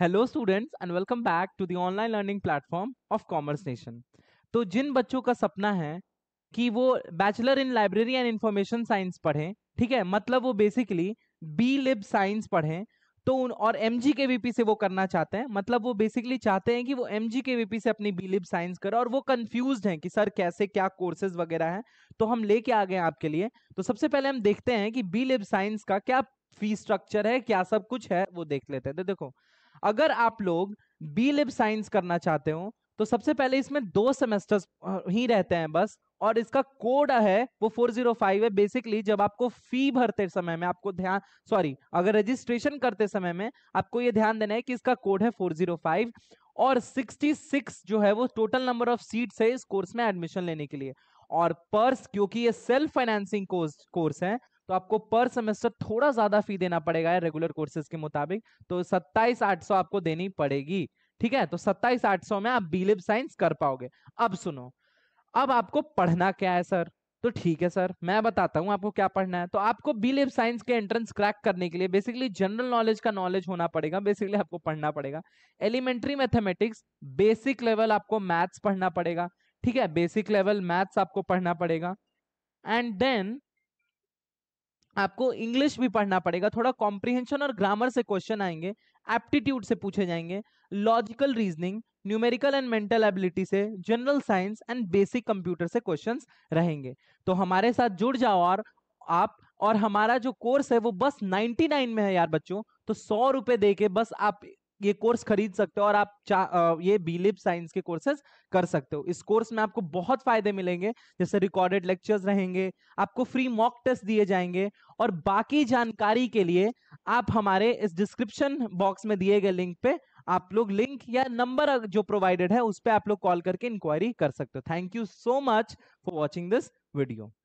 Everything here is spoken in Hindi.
hello students and welcome back to the online learning platform of commerce nation तो जिन बच्चों का सपना है कि वो bachelor in library and information science पढ़ें ठीक है मतलब वो बेसिकली बी लिब साइंस पढ़ें तो उन और एम जी के वीपी से वो करना चाहते हैं मतलब वो बेसिकली चाहते हैं कि वो एम जी के वी से अपनी बी लिब साइंस करें और वो कन्फ्यूज हैं कि सर कैसे क्या कोर्सेज वगैरह हैं तो हम लेके आ गए आपके लिए तो सबसे पहले हम देखते हैं कि बी लिब साइंस का क्या फी स्ट्रक्चर है क्या सब कुछ है वो देख लेते हैं तो देखो अगर आप लोग बी लिब साइंस करना चाहते हो तो सबसे पहले इसमें दो सेमेस्टर्स ही रहते हैं बस और इसका कोड है वो 405 है बेसिकली जब आपको फी भरते समय में आपको ध्यान सॉरी अगर रजिस्ट्रेशन करते समय में आपको ये ध्यान देना है कि इसका कोड है 405 और 66 जो है वो टोटल नंबर ऑफ सीट्स है इस कोर्स में एडमिशन लेने के लिए और पर्स क्योंकि ये सेल्फ फाइनेंसिंग कोर्स कोर्स है तो आपको पर सेमेस्टर थोड़ा ज्यादा फी देना पड़ेगा रेगुलर कोर्सेज के मुताबिक तो सत्ताईस आठ सौ आपको देनी पड़ेगी ठीक है तो सत्ताईस आठ सौ में आप बीलिप साइंस कर पाओगे अब सुनो अब आपको पढ़ना क्या है सर तो ठीक है सर मैं बताता हूँ आपको क्या पढ़ना है तो आपको बी साइंस के एंट्रेंस क्रैक करने के लिए बेसिकली जनरल नॉलेज का नॉलेज होना पड़ेगा बेसिकली आपको पढ़ना पड़ेगा एलिमेंट्री मैथमेटिक्स बेसिक लेवल आपको मैथ्स पढ़ना पड़ेगा ठीक है बेसिक लेवल मैथ्स आपको पढ़ना पड़ेगा एंड देन आपको इंग्लिश भी पढ़ना पड़ेगा थोड़ा कॉम्प्रिहेंशन और ग्रामर से क्वेश्चन आएंगे एप्टीट्यूड से पूछे जाएंगे logical reasoning numerical and mental ability से general science and basic computer से क्वेश्चन रहेंगे तो हमारे साथ जुड़ जाओ और आप और हमारा जो कोर्स है वो बस 99 में है यार बच्चों तो सौ रुपए दे के बस आप ये कोर्स खरीद सकते हो और आप ये बीलिप साइंस के कोर्सेज कर सकते हो इस कोर्स में आपको बहुत फायदे मिलेंगे जैसे रिकॉर्डेड लेक्चर्स रहेंगे आपको फ्री मॉक टेस्ट दिए जाएंगे और बाकी जानकारी के लिए आप हमारे इस डिस्क्रिप्शन बॉक्स में दिए गए लिंक पे आप लोग लिंक या नंबर जो प्रोवाइडेड है उस पर आप लोग कॉल करके इंक्वायरी कर सकते हो thank you so much for watching this video